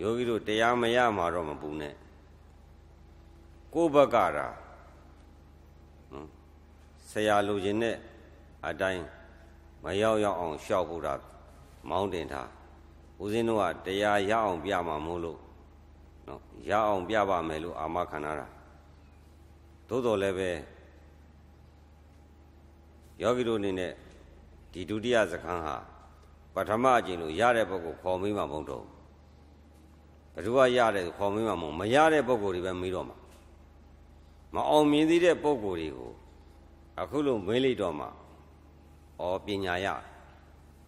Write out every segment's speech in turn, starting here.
ယောဂီတို့တရားမရမှာတော့မပူနဲ့ကိုယ့်ဘက်ကတာဆရာလူချင်းနဲ့အတိုင်းမရောက်ရောက်အောင်ရှောက်ဖို့တာမောင်းတင်တာဦးဇင်းတို့ကတရားရအောင် ပြမှာမို့လို့နော်ရအောင် ပြပါမယ်လို့အာမခံရတာသို့တော်လည်းပဲယောဂီတို့အနေနဲ့ဒီဒုတိယစခန်းဟာပထမအကျင့်လို့ရတဲ့ပုဂ္ဂိုလ်ခေါ်မိမှာမဟုတ်တော့ဘသူကရတယ်ခေါ်မင်းမှာမရတဲ့ပုံကိုယ်တွေပဲမေးတော့မှာမအောင်မြင်သေးတဲ့ပုံကိုယ်တွေကိုအခုလိုမေးလိုက်တော့မှဩပညာရ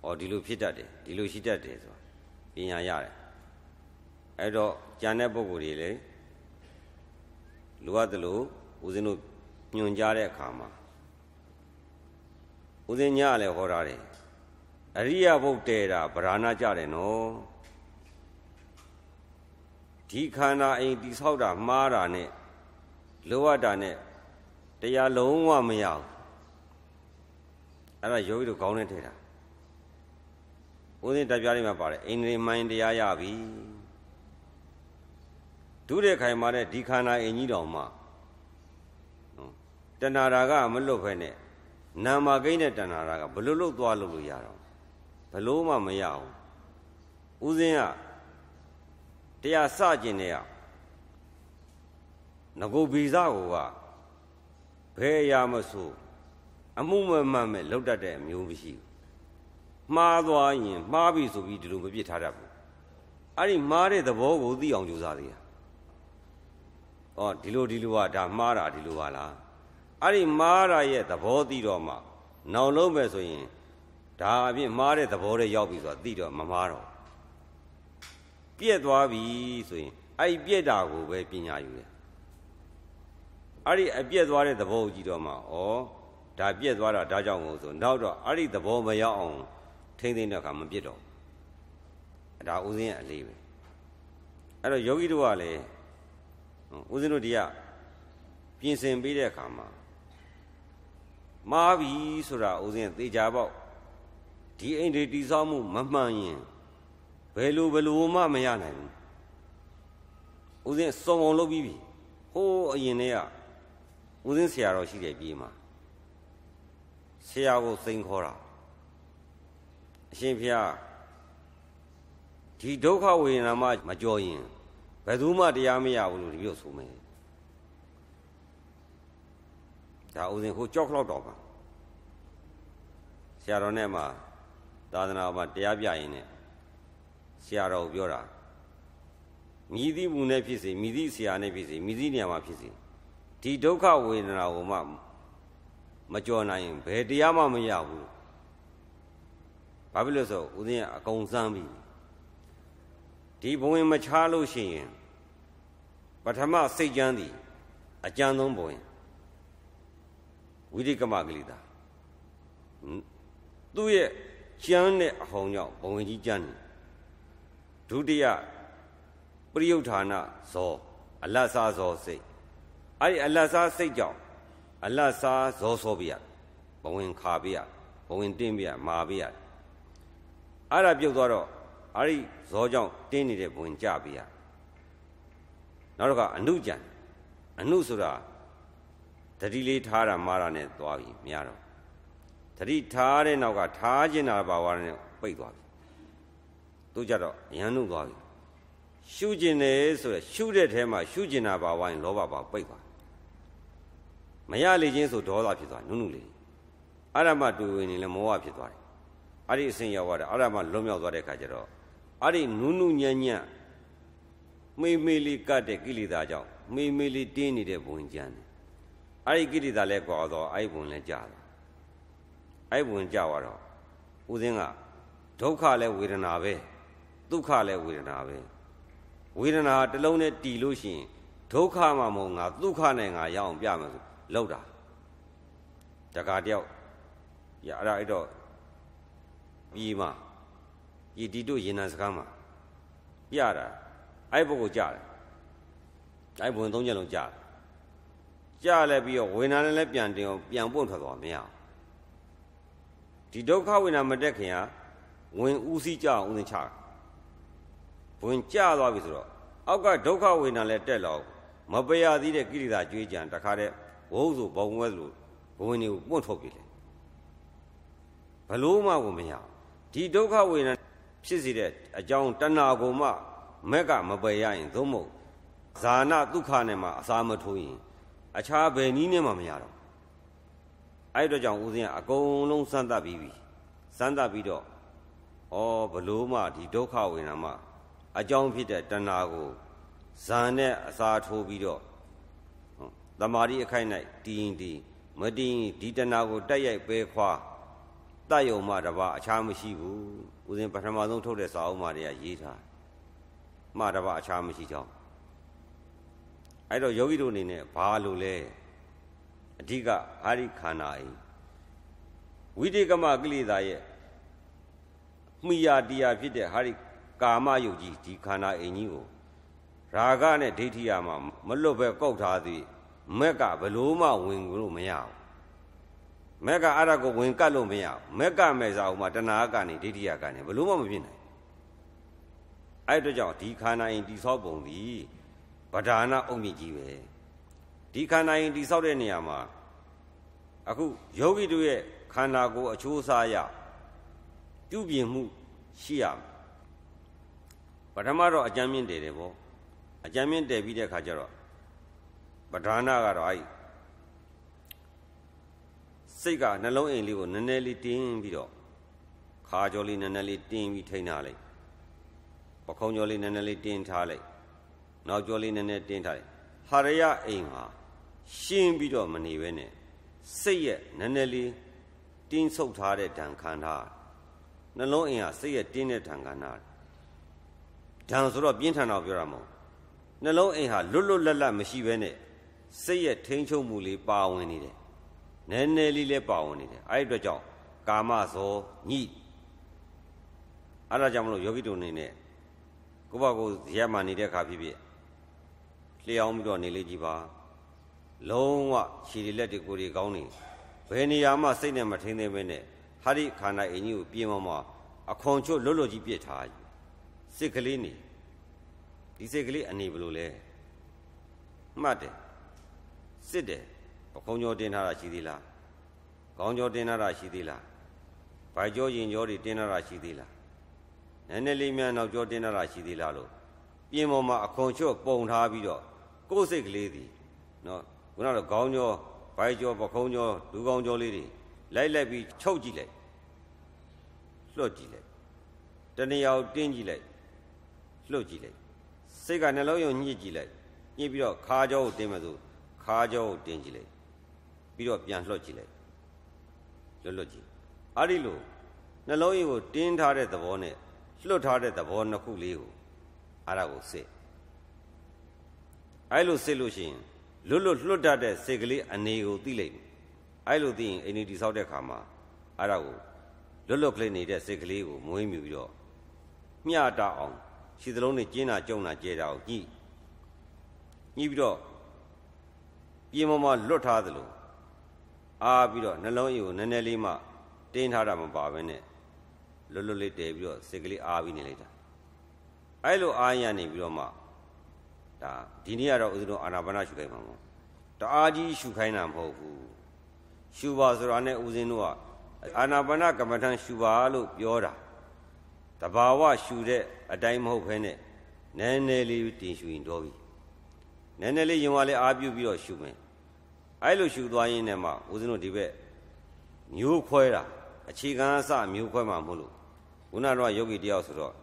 ဩဒီလိုဖြစ်တတ်တယ်ဒီလိုရှိတတ်တယ်ဆိုတာပညာရတယ်အဲ့တော့ကြံတဲ့ပုံကိုယ်တွေလေလိုအပ်တယ်လို့ဦးဇင်းတို့ညွန်ကြားတဲ့အခါမှာဦးဇင်းညလည်းဟောတာတယ်အရိယဘုတ်တေတာဗราဏကြတယ်နော်ဒီခန္ဓာအိမ်တိဆောက်တာမှားတာနဲ့လိုအပ်တာနဲ့တရားလုံးဝမရဘူးအဲ့ဒါယောဂီတို့ကောင်းတဲ့ထဲတာဦးဇင်းတရားလေးမှာပါတယ်အိန္ဒြေမိုင်းတရားရပြီဒုရခိုင်မှာတဲ့ဒီခန္ဓာအိမ်ကြီးတော်မှာတဏှာရာကမလွတ်ဖဲနဲ့နာမကိန်းတဲ့တဏှာရာကဘလို့လွတ်သွားလို့လို့ရတော့ဘလို့မှမရဘူးဦးဇင်းကတရားစကျင်တဲ့ဟာငကုတ်ဗီဇကိုကဘယ်အရာမဆိုအမှုမမှန်မဲ့လောက်တတ်တဲ့အမျိုးမရှိဘူးမှားသွားရင်မှားပြီဆိုပြီးဒီလိုမပြစ်ထားတတ်ဘူးအဲ့ဒီမှားတဲ့သဘောကိုသိအောင်ကြိုးစားသေးတာ။အော်ဒီလိုဒီလိုကဒါမှားတာဒီလိုပါလား။အဲ့ဒီမှားတာရဲ့သဘောသိတော့မှ နောင်လုံးပဲဆိုရင်ဒါအပြင်မှားတဲ့သဘောတွေရောက်ပြီဆိုတော့သိတော့မမှားတော့ပြက်သွားပြီဆိုရင်အဲ့ပြက်တာကိုပဲပညာယူတယ်အဲ့ဒီအပြက်သွားတဲ့သဘောကြီးတော့မှဩဒါပြက်သွားတာဒါကြောင့်မို့ဆိုနောက်တော့အဲ့ဒီသဘောမရောက်အောင်ထိမ့်သိမ့်တဲ့အခါမပြက်တော့ဒါဥစဉ်ရဲ့အလေးပဲအဲ့တော့ယောဂီတို့ကလည်းဥစဉ်တို့ဒီကပြင်ဆင်ပေးတဲ့အခါမှာမာပြီဆိုတာဥစဉ်သေချာပေါ့ဒီအိန္ဒိတိဆောင်းမှုမမှန်ရင်ဘယ်လိုဘယ်လိုမှမရနိုင်ဘူးဦးစင်းစုံအောင်လုပ်ပြီးပြီဟိုးအရင်တည်းကဦးစင်းဆရာတော်ရှိတယ်ပြေးမှာဆရာကိုစိန်ခေါ်တာအရှင်ဖျားဒီဒုက္ခဝေဒနာမှမကြော်ရင်ဘယ်သူမှတရားမရဘူးလို့ဒီလိုဆိုမယ်ဒါဦးစင်းဟိုကြောက်လောက်တော်ပါဆရာတော်နဲ့မှသာသနာ့မှာတရားပြရင်ねဆရာတော်ပြောတာမြည်သည့်ဘူးနဲ့ဖြစ်စေမြည်သည့်ဆရာနဲ့ဖြစ်စေမြည်သည့်နေရာမှာဖြစ်စေဒီဒုက္ခဝေဒနာကိုမှ မကြော်နိုင်ဘယ်တရားမှမရဘူးဘာဖြစ်လို့ဆိုဦးဇင်းကအကုန်စမ်းပြီဒီဘဝင် မချားလို့ရှိရင်ပထမစိတ်ကြမ်းသည် အကြမ်းဆုံးဘဝင်ဝိရိကမကလိတာသူ့ရဲ့ကြမ်းတဲ့အဟောင်းကြောင့်ဘဝင်ကြီးကြမ်းတယ်ဒုတိယပရိယုဌာဏဇောအလတ်စားဇောစိတ်အဲ့ဒီအလတ်စားစိတ်ကြောင့်အလတ်စားဇောစောပြရဘဝင်ခါပြရဘဝင်တင်းပြရမာပြရအဲ့ဒါပြုတ်သွားတော့အဲ့ဒီဇောကြောင့်တင်းနေတဲ့ဘဝင်ကြပြရနောက်တစ်ခါအနုကြံအနုဆိုတာတတိလေးထားတာမာတာနဲ့သွားပြီမရတော့တတိထားတဲ့နောက်ကထားခြင်းနာဘာဝါနဲ့ပိတ်သွားပြီသူကြတော့ရန်နှုတ်သွားပြီရှုကျင်တယ်ဆိုရရှုတဲ့ထဲမှာရှုကျင်တာပါဝိုင်းလောဘပါပိတ်ပါမရလေချင်းဆိုဒေါသဖြစ်သွားနုနုလေးအရမတူဝင်နေလဲမောဟဖြစ်သွားတယ်အဲ့ဒီအဆင့်ရောက်သွားတယ်အရမလွတ်မြောက်သွားတဲ့ခါကျတော့အဲ့ဒီနုနုညံ့ညံ့မေမေလေးကတဲ့ကိလေသာကြောင့်မေမေလေးတင်းနေတဲ့ဘုံကြမ်းတယ်အဲ့ဒီကိလေသာလဲကွာတော့အဲ့ဒီဘုံလဲကြာတယ်အဲ့ဒီဘုံကြာသွားတော့ဦးစင်းကဒုက္ခလဲဝေဒနာပဲ做卡来为了哪位？为了哪？这路呢？铁路线，头卡嘛？冇啊，做卡呢？俺也冇变嘛，是老着。再加点，也着一道，米嘛，一滴都云南是干嘛。第着，呢，还一部分的，还一部分中间人假的。假来不要，云南人来辨证辨不出来，多明啊？这条卡云南冇得看啊，问五水家，问钱。ဝင်ကြသွားပြီဆိုတော့အောက်ကဒုက္ခဝေဒနာလည်းတက်လာမပရသေးတဲ့ကိလေသာကြွေးကြံတခါတည်းဝုန်းဆိုဘုံဝဲဆိုဘဝင်တွေကိုပွန့်ထုတ်ပြီလေဘလို့မှကိုမရဒီဒုက္ခဝေဒနာဖြစ်စေတဲ့အကြောင်းတဏှာကိုမှ မက်ကမပယ်ရရင်သို့မဟုတ်ဇာနာဒုက္ခနဲ့မှအစာမထိုးရင်အခြားဘယ်နည်းနဲ့မှမရတော့အဲ့တော့ကြောင့်ဦးဇင်းကအကုန်လုံးစမ်းသပ်ပြီးပြီစမ်းသပ်ပြီးတော့ဩဘလို့မှဒီဒုက္ခဝေဒနာမှအကြောင်းဖြစ်တဲ့တဏှာကိုဇာန်နဲ့အစာထိုးပြီးတော့တမာရီအခိုက်၌တည်ရင်တည် မတည်ရင်ဒီတဏှာကိုတိုက်ရိုက်ပဲခွာတတ်ယုံမှတပါအခြားမရှိဘူးဦးဇင်းပထမဆုံးထုတ်တဲ့စာအုပ်မှာတည်းကရေးထားမှတပါအခြားမရှိကြောင်းအဲ့တော့ယောဂီတို့အနေနဲ့ဘာလို့လဲအဓိကအာရိခန္ဓာအိဝိတေကမကိလေသာရဲ့မိယာတရားဖြစ်တဲ့ဟာရိကာမယုတ်ကြီးဒီခန္ဓာအိမ်ကြီးကိုရာဂနဲ့ဒိဋ္ဌိရမှာမလွတ်ပဲကောက်ထားသည်မက်ကဘလို့မှဝင်လို့မရဘူးမက်ကအဲ့ဒါကိုဝင်ကတ်လို့မရဘူးမက်ကမဲ့စားအောင်မှတဏှာကနေဒိဋ္ဌိရကနေဘလို့မှမဖြစ်နိုင်အဲ့တို့ကြောင့်ဒီခန္ဓာအိမ်တိဆောက်ပုံသည်ပဒါနအုံမြင့်ကြီးပဲဒီခန္ဓာရင်တိဆောက်တဲ့နေရာမှာအခုယောဂီတို့ရဲ့ခန္ဓာကိုယ်အချိုးအစားရပြုပြင်မှုရှိရမယ်ထမတော့အကြမ်းမြင့်တည်တယ်ပေါ့အကြမ်းမြင့်တည်ပြီးတဲ့အခါကျတော့ပဓာနာကတော့အဲ့စိတ်ကနှလုံးအိမ်လေးကိုနည်းနည်းလေးတင်းပြီးတော့ခါကြောလေးနည်းနည်းလေးတင်းပြီးထိန်းထားလိုက်ပခုံးကြောလေးနည်းနည်းလေးတင်းထားလိုက်နောက်ကြောလေးနည်းနည်းတင်းထားလိုက်ဟာရယအိမ်ဟာရှင်းပြီးတော့မနေပဲနဲ့စိတ်ရဲ့နည်းနည်းလေးတင်းဆုပ်ထားတဲ့ဓာန်ခန္ဓာနှလုံးအိမ်ဟာစိတ်ရဲ့တင်းတဲ့ဓာန်ခန္ဓာဒါဆိုတော့ပြင်းထန်တော့ပြောရမှာနှလုံးအိမ်ဟာလွတ်လွတ်လပ်လပ်မရှိဘဲနဲ့စိတ်ရဲ့ထိန်းချုပ်မှုလေးပါဝင်နေတယ်နည်းနည်းလေးလည်းပါဝင်နေတယ်အဲ့ဒီအတွက်ကြောင့်ကာမဇောညိအဲ့ဒါကြောင့်မလို့ယောဂီတို့အနေနဲ့ကိုယ့်ဘာကိုရမှနေတဲ့အခါဖြစ်ဖြစ်လျှောင်းပြီးတော့နေလေကြည်ပါလုံးဝခြေလက်တွေကိုယ်တွေကောင်းနေဘယ်နေရာမှစိတ်နဲ့မထိန်းသိမ်းဘဲနဲ့ဟာဒီခန္ဓာအင်ကြီးကိုပြင်မမအခွန်ချွတ်လွတ်လွတ်ကြီးပြစ်ထားစိတ်ကလေးနေဒီစိတ်ကလေးအနေဘလို့လဲမှတ်တယ်စစ်တယ်ပခုံးကြောတင်းထားတာရှိသေးလားခေါင်းကြောတင်းထားတာရှိသေးလားဗိုက်ကြောရင်ကြောတွေတင်းထားတာရှိသေးလားနည်းနည်းလေးများနောက်ကြောတင်းထားတာရှိသေးလားလို့ပြင်ပေါ်မှာအခွန်ချော့ပုံထားပြီးတော့ကိုယ်စိတ်ကလေးသည်နော်ခုနကတော့ခေါင်းကြောဗိုက်ကြောပခုံးကြောလူကောင်းကြောလေးတွေလိုက်လိုက်ပြီးချုပ်ကြည့်လိုက်လွှတ်ကြည့်လိုက်တဏှာကိုတင်းကြည့်လိုက်လှုပ်ကြည့်လိုက်စိတ်ကနှလုံးယုံညှစ်ကြည့်လိုက်ညှစ်ပြီးတော့ခါကြောကိုတင်းမယ်ဆိုခါကြောကိုတင်းကြည့်လိုက်ပြီးတော့ပြန်လှုပ်ကြည့်လိုက်လွတ်လွတ်ကြည့်အဲ့ဒီလိုနှလုံးရည်ကိုတင်းထားတဲ့သဘောနဲ့လွတ်ထားတဲ့သဘောနှစ်ခုလေးကိုအဲ့ဒါကိုစစ်အဲ့လိုစစ်လို့ရှိရင်လွတ်လွတ်လွတ်တတ်တဲ့စိတ်ကလေးအနေကို သိလိုက်အဲ့လိုသိရင်အိန္ဒိတိဆောက်တဲ့ခါမှာအဲ့ဒါကိုလွတ်လွတ်ကလေးနေတဲ့စိတ်ကလေးကို မွေးမြူပြီးတော့မျှတအောင်ရှည်သလုံးတွေကျင်းတာကြုံတာကျဲတာကိုညှိညှိပြီးတော့ပြင်းမမလွတ်ထားသလိုအားပြီးတော့နှလုံးအီကိုနည်းနည်းလေးမှ တင်းထားတာမပါဘဲနဲ့လွတ်လွတ်လေးတည်ပြီးတော့စိတ်ကလေးအားပြီးနေလိုက်တာအဲ့လိုအားရနေပြီးတော့မှဒါဒီနေ့ကတော့ဦးဇင်းတို့အာနာပါနရှုခိုင်းမှာမဟုတ်တအားကြီးရှုခိုင်းတာမဟုတ်ဘူးရှုပါဆိုတာနဲ့ဦးဇင်းတို့ကအာနာပါနကမ္မထံရှုပါလို့ပြောတာတဘာဝရှူတဲ့အတိုင်းမဟုတ်ဘဲနဲ့နည်းနည်းလေးတင်ရှူရင်တော့ပြီနည်းနည်းလေးရင်ဝါလေးအားပြုပြီးတော့ရှူမယ်အဲ့လိုရှူသွားရင်လည်းမှဦးဇင်းတို့ဒီဘက်မျိုးခွဲတာအခြေခံအစမျိုးခွဲမှမဟုတ်လို့ခုနကတော့ယောဂီတယောက်ဆိုတော့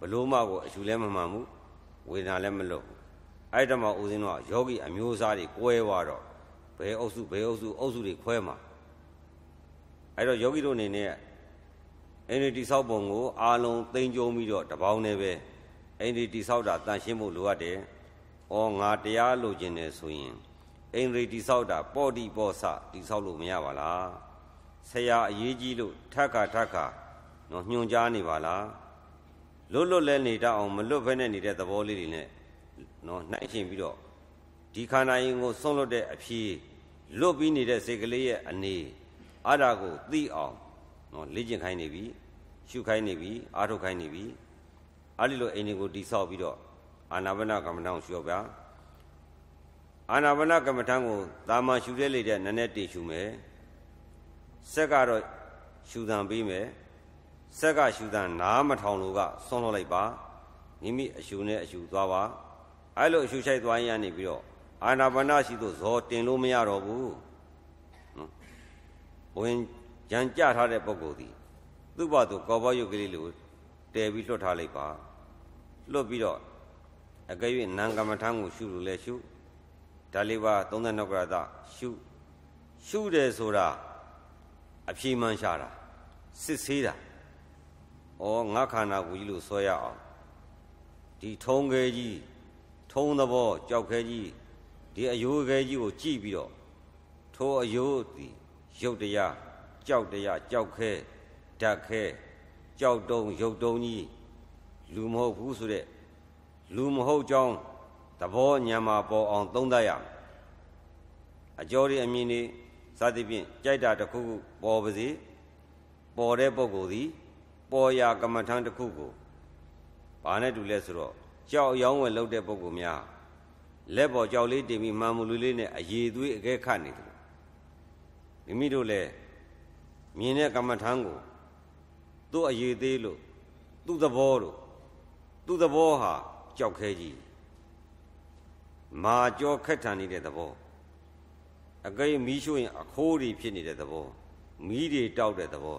ဘလို့မှကိုအရှူလည်းမမှန်ဘူးဝေဒနာလည်းမလွတ်ဘူးအဲ့တမှာဦးဇင်းတို့ကယောဂီအမျိုးအစားတွေကွဲသွားတော့ဘယ်အုပ်စုဘယ်အုပ်စုအုပ်စုတွေခွဲမှာအဲ့တော့ယောဂီတို့အနေနဲ့အင်းဒီတိဆောက်ပုံကိုအာလုံးသိမ့်ကြုံပြီးတော့တပေါင်းနဲ့ပဲအင်းဒီတိဆောက်တာတန်ရှင်းဖို့လိုအပ်တယ်။အော်ငါတရားလိုချင်တယ်ဆိုရင်အင်းဒီတိဆောက်တာ ပေါ့တိပေါ့ဆတိဆောက်လို့မရပါလား။ဆရာအရေးကြီးလို့ထက်ခါထက်ခါနော်ညွှန်ကြားနေပါလား။လွတ်လွတ်လဲနေတတ်အောင်မလွတ်ဖဲနဲ့နေတဲ့သဘောလေးတွေနဲ့နော်နှိုင်းရှင်ပြီးတော့ဒီခန္ဓာရင်ကို ဆုံးလွတ်တဲ့အဖြစ်လွတ်ပြီးနေတဲ့စိတ်ကလေးရဲ့အနေအဲ့ဒါကိုသိအောင်နော်လေ့ကျင့်ခိုင်းနေပြီ ရှုခိုင်းနေပြီအားထုတ်ခိုင်းနေပြီအဲ့ဒီလိုအိမ်တွေကိုတိဆောက်ပြီးတော့အာနာပါနကမ္မထံကိုရှုပါအာနာပါနကမ္မထံကို သာမန်ရှုတဲ့လေတဲ့နည်းနည်းတည်ရှုမယ်စက်ကတော့ရှုသံပေးမယ်စက်ကရှုသံနားမထောင်လို့ကဆွန့်လွှတ်လိုက်ပါမိမိအရှုနဲ့အရှုသွားပါအဲ့လိုအရှုချိုက်သွားရင်ကနေပြီးတော့အာနာပါနရှိသို့ဇောတင်လို့မရတော့ဘူးဝင်ရံကြထားတဲ့ပုဂ္ဂိုလ်သည်သူ့ဘသူကောဘောယုတ်ကလေးလိုတည်ပြီးလွတ်ထားလိုက်ပါလွတ်ပြီးတော့အကယ်၍နံကမ္မထံကိုရှုလို့လဲရှုဒါလေးပါ32ကရသရှုရှုတယ်ဆိုတာအဖြေမှန်ရှာတာစစ်ဆေးတာဩငါခန္ဓာကိုယ်ကြီးလို့ဆွဲရအောင်ဒီထုံးခဲကြီးထုံးသဘောကြောက်ခဲကြီးဒီအယိုးခဲကြီးကိုကြည့်ပြီးတော့ထိုအယိုးသည်ရုပ်တရားကြောက်တရားကြောက်ခဲဓာတ်ခဲကြောက်တုံရုပ်တုံကြီးလူမဟုတ်ဘူးဆိုတဲ့လူမဟုတ်ကြောင်းသဘောညံမှာပေါ်အောင်သုံးသပ်ရမယ်အကျော်ရအမြင်နေစသဖြင့်ကြိုက်တာတစ်ခုခုပေါ်ပါစေပေါ်တဲ့ပုံကိုယ်သည်ပေါ်ရာကမ္မထံတစ်ခုကိုဘာနဲ့တူလဲဆိုတော့ကြောက်ရောင်းဝယ်လုပ်တဲ့ပုံကိုယ်များလက်ပေါ်ကြောက်လေးတင်ပြီးမှန်မူလူလေးနဲ့အည်သွေးအခဲခတ်နေတယ်မိမိတို့လည်းမြင်တဲ့ကမ္မထံကိုသူ့အရေးသေးလို့သူ့သဘောလို့သူ့သဘောဟာကြောက်ခဲကြီးမာကြောခက်ထန်နေတဲ့သဘောအကိမီးရှို့ရင်အခိုးတွေဖြစ်နေတဲ့သဘော မီးတွေတောက်တဲ့သဘော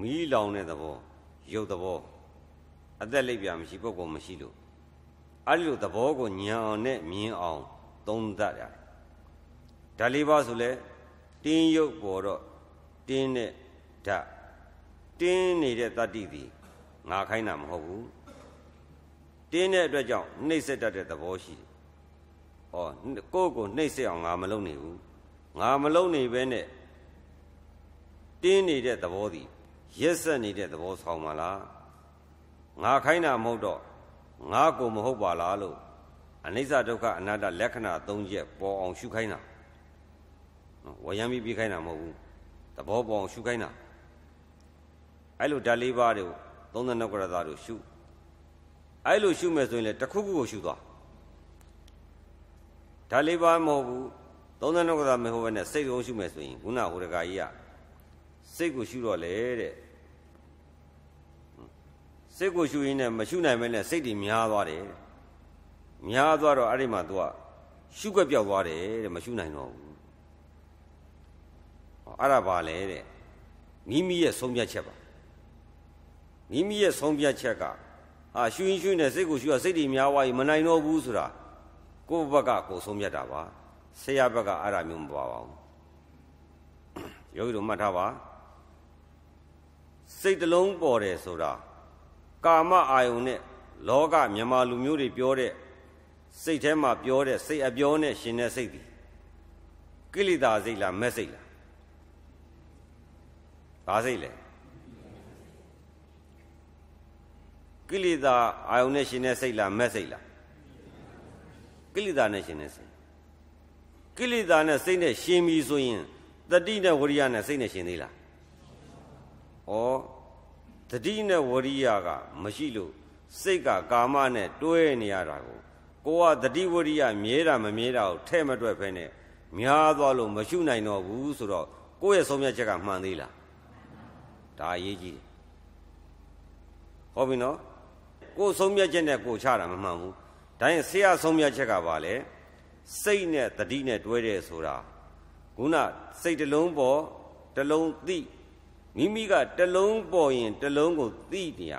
မီးလောင်တဲ့သဘောရုပ်သဘောအသက်လိပ်ပြာမရှိပုဂ္ဂိုလ်မရှိလို့အဲ့ဒီလိုသဘောကိုညံအောင်နဲ့မြင်အောင်သုံးသပ်ရတယ်ဓာလေးပါဆိုလဲတင်းရုပ်ပေါ်တော့တင်းတဲ့ဓာတ်တင်းနေတဲ့တတ္တိသည်ငါခိုင်းတာမဟုတ်ဘူးတင်းတဲ့အတွက်ကြောင့်နှိမ့်ဆက်တတ်တဲ့သဘောရှိတယ်။အော်ကိုယ့်ကိုနှိမ့်ဆက်အောင်ငါမလုပ်နိုင်ဘူး။ငါမလုပ်နိုင်ဘဲနဲ့တင်းနေတဲ့သဘောသည်ရက်ဆက်နေတဲ့သဘောဆောင်ပါလား။ငါခိုင်းတာမဟုတ်တော့ငါကိုမဟုတ်ပါလားလို့အနိစ္စဒုက္ခအနတ္တလက္ခဏာ၃ချက်ပေါ်အောင်ရှုခိုင်းတာ။ဝယံမိပြီးခိုင်းတာမဟုတ်ဘူး။သဘောပေါ်အောင်ရှုခိုင်းတာ။အဲ့လိုဓာတ်လေးပါးတွေကို32ကရတာတို့ရှုအဲ့လိုရှုမယ်ဆိုရင်လည်းတစ်ခုခုကိုရှုသွားဓာတ်လေးပါးမဟုတ်ဘူး32ကရတာမဟုတ်ဘဲနဲ့စိတ်ကိုရှုမယ်ဆိုရင်ခုနဟိုတကကြီးကစိတ်ကိုရှုတော့လေတဲ့စိတ်ကိုရှုရင်းနဲ့မရှုနိုင်မဲနဲ့စိတ်တွေများသွားတယ်များသွားတော့အဲ့ဒီမှာ तू ကရှုွက်ပြောက်သွားတယ်တဲ့မရှုနိုင်တော့ဘူးအဲ့ဒါပါလေတဲ့မိမိရဲ့ဆုံးဖြတ်ချက်ပါမိမိရဲ့ဆုံးဖြတ်ချက်ကဟာရှူရင်ရှူနေစိတ်ကိုရှူရစိတ်တွေများဝါရင်မနိုင်တော့ဘူးဆိုတာကိုယ့်ဘက်ကကိုယ်ဆုံးဖြတ်တာပါဆရာဘက်ကအဲ့ဒါမျိုးမပါပါဘူးယောဂီတို့မှတ်ထားပါစိတ်တလုံးပေါ်တယ်ဆိုတာကာမအာယုန်နဲ့လောကမြန်မာလူမျိုးတွေပြောတဲ့စိတ်ထဲမှာပြောတဲ့စိတ်အပြောနဲ့ရှင်တဲ့စိတ်တွေကိလေသာစိတ်လားမဲ့စိတ်လားဒါစိတ်လေကိလေသာအာယုန်နဲ့ရှင်တဲ့စိတ်လားမက်စိတ်လားကိလေသာနဲ့ရှင်တဲ့စိတ်ကိလေသာနဲ့စိတ်နဲ့ရှင်ပြီဆိုရင်တတိနဲ့ဝရိယနဲ့စိတ်နဲ့ရှင်သေးလားဩတတိနဲ့ဝရိယကမရှိလို့စိတ်ကကာမနဲ့တွဲနေရတာကိုကိုကတတိဝရိယမြဲတာမမြဲတာကိုထဲ့မတွက်ဖဲနဲ့များသွားလို့မရှုနိုင်တော့ဘူးဆိုတော့ကိုယ့်ရဲ့ဆုံးဖြတ်ချက်ကမှန်သေးလားဒါအရေးကြီးတယ်ဟုတ်ပြီနော်ကိုယ်ဆုံးမြတ်ချက်နဲ့ကိုယ်ချတာမမှန်ဘူးဒါရင်ဆရာဆုံးမြတ်ချက်ကဘာလဲစိတ်နဲ့တတိနဲ့တွဲတယ်ဆိုတာခုနစိတ်တလုံးပေါ်တလုံးသိမိမိကတလုံးပေါ်ရင်တလုံးကိုသိနေရ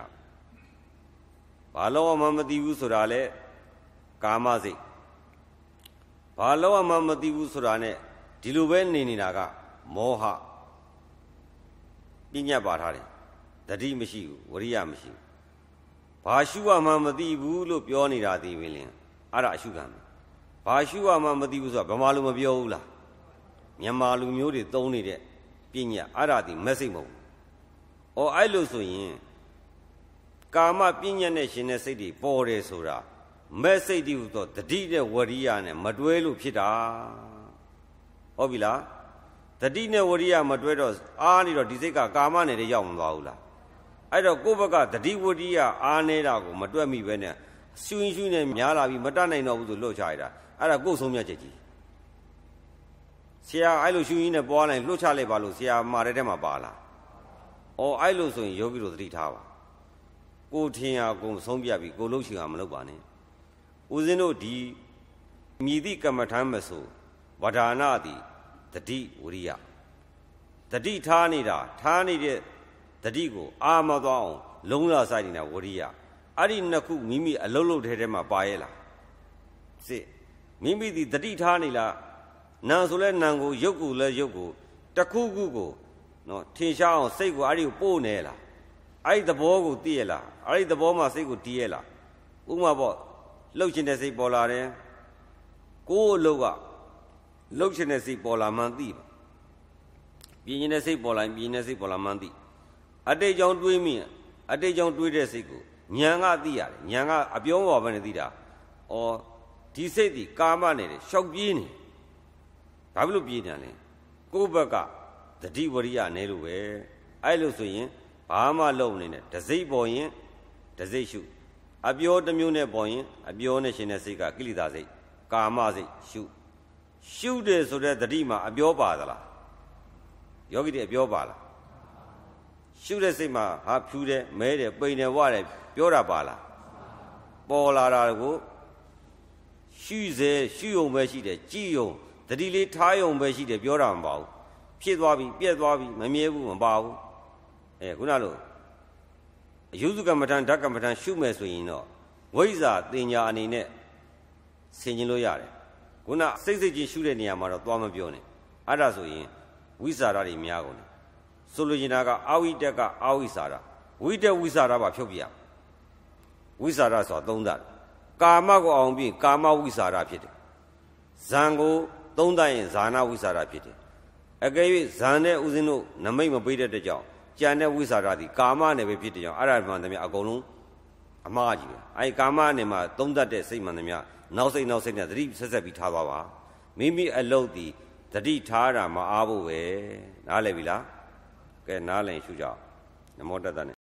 ဘာလို့မှမသိဘူးဆိုတာလဲကာမစိတ်ဘာလို့မှမသိဘူးဆိုတာ ਨੇ ဒီလိုပဲနေနေတာကမောဟပြညတ်ပါထားတယ်တတိမရှိဘူးဝရိယမရှိဘူးဘာရှုရမှမသိဘူးလို့ပြောနေတာဒီပဲလင်အဲ့ဒါအရှုခံပဲဘာရှုရမှမသိဘူးဆိုတာဗမာလူမပြောဘူးလားမြန်မာလူမျိုးတွေသုံးနေတဲ့ပညာအဲ့ဒါဒီမက်စိတ်မဟုတ်ဘူး။အော်အဲ့လိုဆိုရင်ကာမပညာနဲ့ရှင်တဲ့စိတ်တွေပေါ်တယ်ဆိုတာမက်စိတ်တွေဟူသောတတိနဲ့ဝရိယနဲ့မတွဲလို့ဖြစ်တာ။ဟုတ်ပြီလား။တတိနဲ့ဝရိယမတွဲတော့အားနေတော့ဒီစိတ်ကကာမနယ်တွေရောက်မသွားဘူးလားအဲ့တော့ကိုယ့်ဘက်ကတတိဝရိယအားနေတာကို မတွက်မိပဲနဲ့ရှူရင်ရှူနေများလာပြီးမတတ်နိုင်တော့ဘူးဆိုလွတ်ချရတာအဲ့ဒါကိုယ်ဆုံးမြတ်ချက်ကြီးဆရာအဲ့လိုရှူရင်နဲ့ပွားလိုက်လွတ်ချလိုက်ပါလို့ဆရာမှာတဲ့ထဲမှာပါလာအော်အဲ့လိုဆိုရင်ယောဂီတို့သတိထားပါကိုထင်ရကိုဆုံးပြပြီကိုလုံးချင်တာမလုပ်ပါနဲ့ဦးဇင်းတို့ဒီမြည်သည့်ကမ္မထမ်းမဆိုဝဒါနာသည်တတိဝရိယတတိထားနေတာထားနေတဲ့တတိကိုအာမသွားအောင်လုံးလာဆိုင်နေတာဝရိယအဲ့ဒီနှစ်ခုမိမိအလုံးလုံးထဲထဲမှာပါရဲ့လားစစ်မိမိဒီတတိထားနေလားနာဆိုလဲနာကိုရုပ်ကိုလဲရုပ်ကိုတခုခုကိုနော်ထင်ရှားအောင်စိတ်ကိုအဲ့ဒီကိုပို့နေလားအဲ့ဒီသဘောကိုသိရလားအဲ့ဒီသဘောမှာစိတ်ကိုတည်ရလားဥမာပေါ့လှုပ်ရှင်တဲ့စိတ်ပေါ်လာတယ်ကိုယ်အလုပ်ကလှုပ်ရှင်တဲ့စိတ်ပေါ်လာမှန်းသိပြင်းရင်တဲ့စိတ်ပေါ်လာပြင်းတဲ့စိတ်ပေါ်လာမှန်းသိအတိတ်ကြောင့်တွေးမိအတိတ်ကြောင့်တွေးတဲ့စိတ်ကိုဉာဏ်ကသိရတယ်ဉာဏ်ကအပြောမပါဘဲနဲ့သိတာဩဒီစိတ်ဒီကာမနဲ့ရှောက်ပြေးနေဘာဖြစ်လို့ပြေးနေလဲကိုယ့်ဘက်ကတတိဝရိယနဲ့လို့ပဲအဲ့လိုဆိုရင်ဘာမှလုံးနေနဲ့တစိတ်ပေါ်ရင်တစိတ်ရှုအပြောတစ်မျိုးနဲ့ပေါ်ရင် အပြောနဲ့ရှင်တဲ့စိတ်ကကိလေသာစိတ်ကာမစိတ်ရှုရှုတယ်ဆိုတဲ့တတိမှာအပြောပါသလားယောဂီတွေအပြောပါလားရှုတဲ့စိတ်မှာဟာဖြူတယ်မဲတယ်ပိန်တယ်ဝတယ်ပြောတာပါလားပေါ်လာတာကိုရှုစေရှုုံပဲရှိတယ်ကြည်ုံတတိလေးထားုံပဲရှိတယ်ပြောတာမပါဘူးဖြစ်သွားပြီပြက်သွားပြီမမြဲဘူးမပါဘူးအဲခုနလိုအယုဇကမ္မထံဓကမ္မထံရှုမယ်ဆိုရင်တော့ဝိဇ္ဇာတင်ညာအနေနဲ့ဆင်ခြင်လို့ရတယ်ခုနစိတ်စိတ်ချင်းရှုတဲ့နေရာမှာတော့သွားမပြောနဲ့အဲ့ဒါဆိုရင်ဝိဇ္ဇာရတွေများကုန်တယ်ဆိုလိုချင်တာကအာဝိတက်ကအာဝိစာရဝိတက်ဝိစာရပါဖြုတ်ပြရဝိစာရဆိုတာသုံးသတ်ကာမကိုအောင်ပြီးကာမဝိစာရဖြစ်တယ်ဇံကို သုံးသတ်ရင်ဇာနာဝိစာရဖြစ်တယ်အကယ်၍ဇံနဲ့ဥစဉ်တို့နမိတ်မပေးတဲ့တကြောင်ကြံတဲ့ဝိစာရသည်ကာမနဲ့ပဲဖြစ်တဲ့ကြောင်အဲ့ဒါမှန်သမျှအကုန်လုံးအမှားကြီးပဲအဲ့ကာမနဲ့မှသုံးသတ်တဲ့စိတ်မှန်သမျှနောက်စိတ်နောက်စိတ်နဲ့သတိဆက်ဆက်ပြီးထားသွားပါမိမိအလုပ်သည်တတိထားတာမအားဖို့ပဲနားလည်ပြီလားကဲနားလည်ရှုကြနမောတတနဲ့